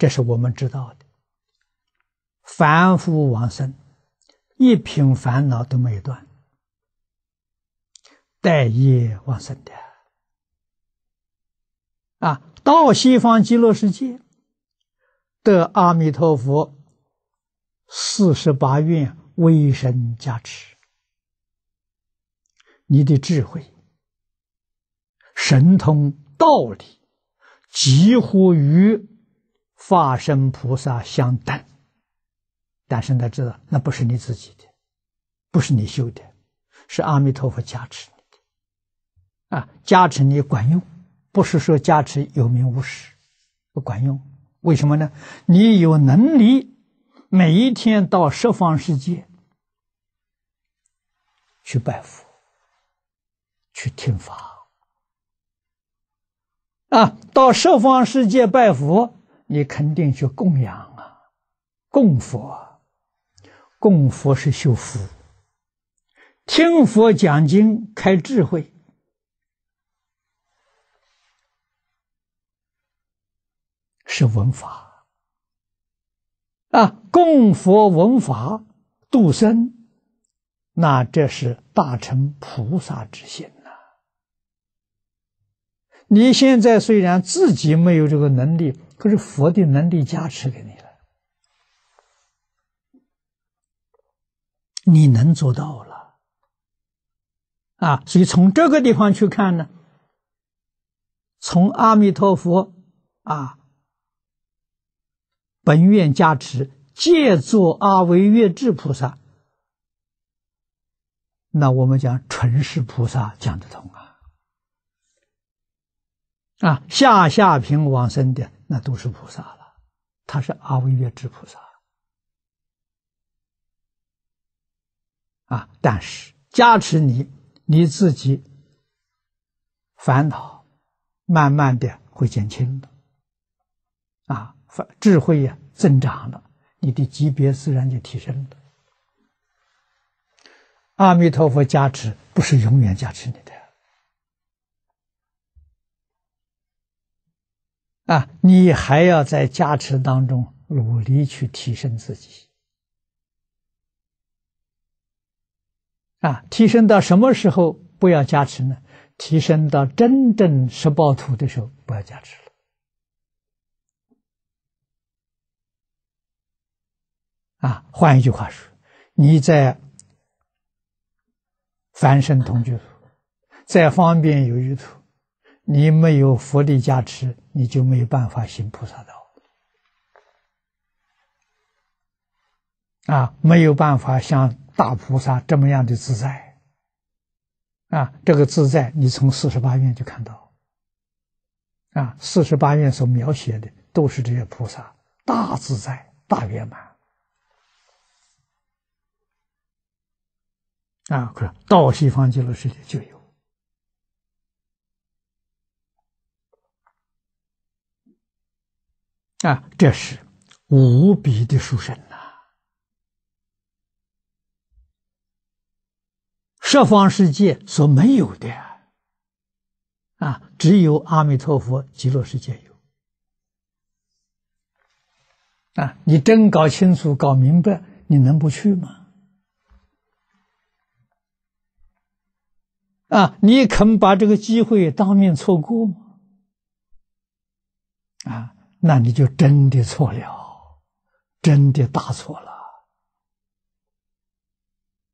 这是我们知道的，凡夫往生，一品烦恼都没有断，待业往生的啊，到西方极乐世界，得阿弥陀佛四十八愿威神加持，你的智慧、神通、道理，几乎与。化身菩萨相等，但是他知道，那不是你自己的，不是你修的，是阿弥陀佛加持你的啊！加持你管用，不是说加持有名无实，不管用。为什么呢？你有能力，每一天到十方世界去拜佛、去听法啊！到十方世界拜佛。你肯定去供养啊，供佛，供佛是修福，听佛讲经开智慧是文法啊，供佛文法度生，那这是大成菩萨之心呐。你现在虽然自己没有这个能力。可是佛的能力加持给你了，你能做到了，啊！所以从这个地方去看呢，从阿弥陀佛啊，本愿加持，借坐阿维越智菩萨，那我们讲纯是菩萨讲得通啊，啊，下下品往生的。那都是菩萨了，他是阿惟越之菩萨，啊！但是加持你，你自己烦恼慢慢的会减轻的，啊，智慧呀增长了，你的级别自然就提升了。阿弥陀佛加持不是永远加持你的。啊，你还要在加持当中努力去提升自己。啊，提升到什么时候不要加持呢？提升到真正十宝土的时候不要加持了。啊，换一句话说，你在凡生同居土，在方便有余土。你没有佛力加持，你就没有办法行菩萨道，啊，没有办法像大菩萨这么样的自在，啊，这个自在你从四十八愿就看到，啊，四十八愿所描写的都是这些菩萨大自在、大圆满，啊，可是到西方极乐世界就有。啊，这是无比的殊胜呐！十方世界所没有的啊，只有阿弥陀佛极乐世界有。啊，你真搞清楚、搞明白，你能不去吗？啊，你肯把这个机会当面错过吗？啊！那你就真的错了，真的打错了，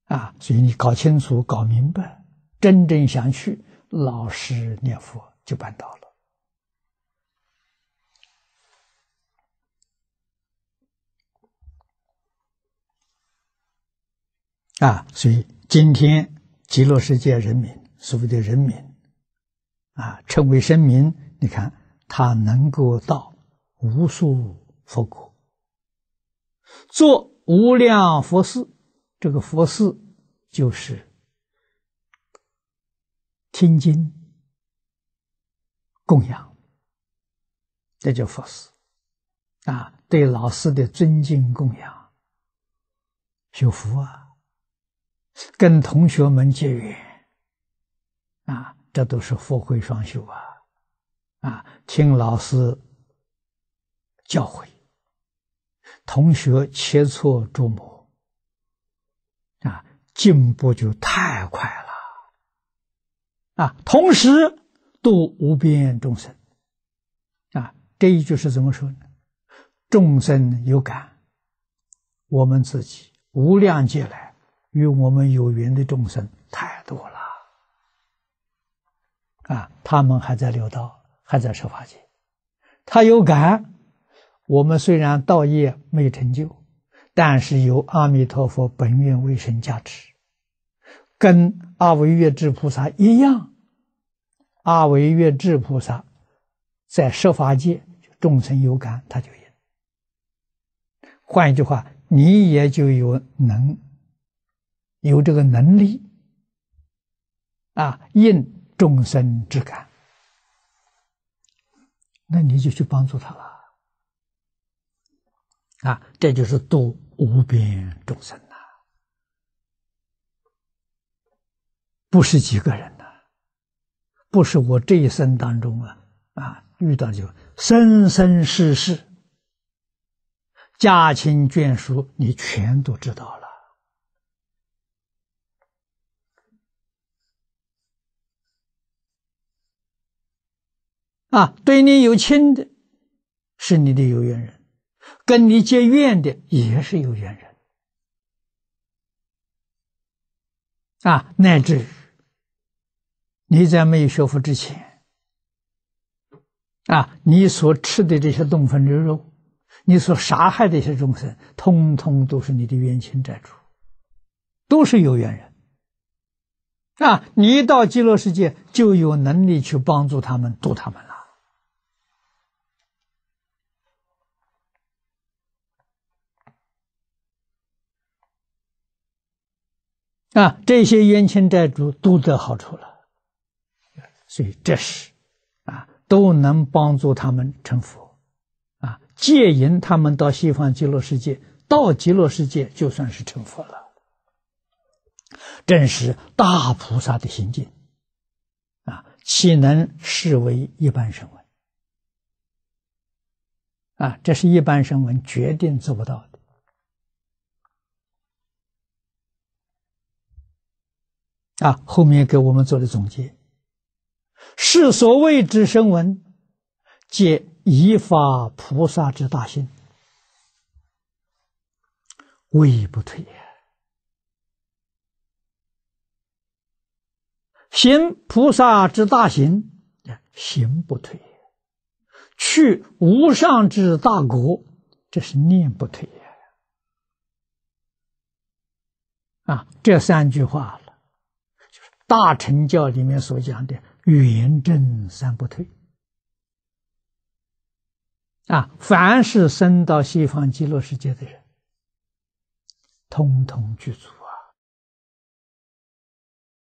啊！所以你搞清楚、搞明白，真正想去老实念佛，就办到了。啊！所以今天极乐世界人民，所谓的人民，啊，称为生民，你看他能够到。无数佛果，做无量佛事。这个佛事就是听经供养，这就佛事啊。对老师的尊敬供养，修福啊，跟同学们结缘啊，这都是福慧双修啊啊！听老师。教诲同学切磋琢磨啊，进步就太快了啊！同时度无边众生啊，这一句是怎么说呢？众生有感，我们自己无量劫来与我们有缘的众生太多了啊，他们还在六道，还在受法界，他有感。我们虽然道业没成就，但是由阿弥陀佛本愿为神加持，跟阿维月智菩萨一样，阿维月智菩萨在设法界众生有感，他就也。换一句话，你也就有能，有这个能力，啊，应众生之感，那你就去帮助他了。啊，这就是度无边众生呐，不是几个人呐，不是我这一生当中啊啊遇到就生生世世，家亲眷属你全都知道了啊，对你有亲的是你的有缘人。跟你结怨的也是有缘人，啊，乃至你在没有学佛之前，啊，你所吃的这些动分之肉，你所杀害的一些众生，通通都是你的冤亲债主，都是有缘人，啊，你一到极乐世界，就有能力去帮助他们，度他们。啊，这些冤亲债主都得好处了，所以这是，啊，都能帮助他们成佛，啊，借引他们到西方极乐世界，到极乐世界就算是成佛了。正是大菩萨的行境，啊，岂能视为一般声闻？啊，这是一般声闻绝对做不到的。啊，后面给我们做的总结：是所谓之声闻，皆依法菩萨之大行，未不退也；行菩萨之大行，行不退；去无上之大国，这是念不退也。啊，这三句话。大乘教里面所讲的圆正三不退，啊，凡是生到西方极乐世界的人，通通具足。